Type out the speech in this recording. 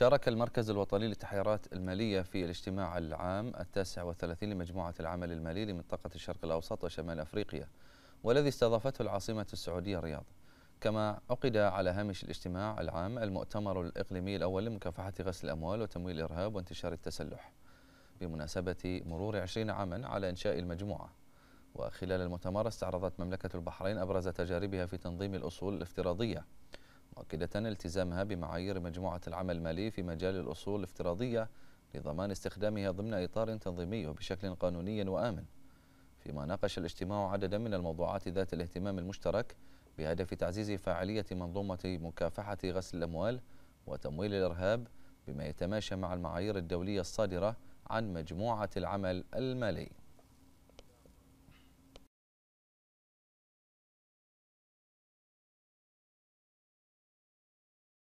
شارك المركز الوطني للتحيرات المالية في الاجتماع العام التاسع والثلاثين لمجموعة العمل المالي لمنطقة الشرق الأوسط وشمال أفريقيا والذي استضافته العاصمة السعودية الرياض كما عقد على هامش الاجتماع العام المؤتمر الإقليمي الأول لمكافحة غسل الأموال وتمويل الإرهاب وانتشار التسلح بمناسبة مرور عشرين عاما على إنشاء المجموعة وخلال المؤتمر استعرضت مملكة البحرين أبرز تجاربها في تنظيم الأصول الافتراضية مؤكدة التزامها بمعايير مجموعة العمل المالي في مجال الأصول الافتراضية لضمان استخدامها ضمن إطار تنظيمي وبشكل قانوني وآمن فيما ناقش الاجتماع عددا من الموضوعات ذات الاهتمام المشترك بهدف تعزيز فاعلية منظومة مكافحة غسل الأموال وتمويل الإرهاب بما يتماشى مع المعايير الدولية الصادرة عن مجموعة العمل المالي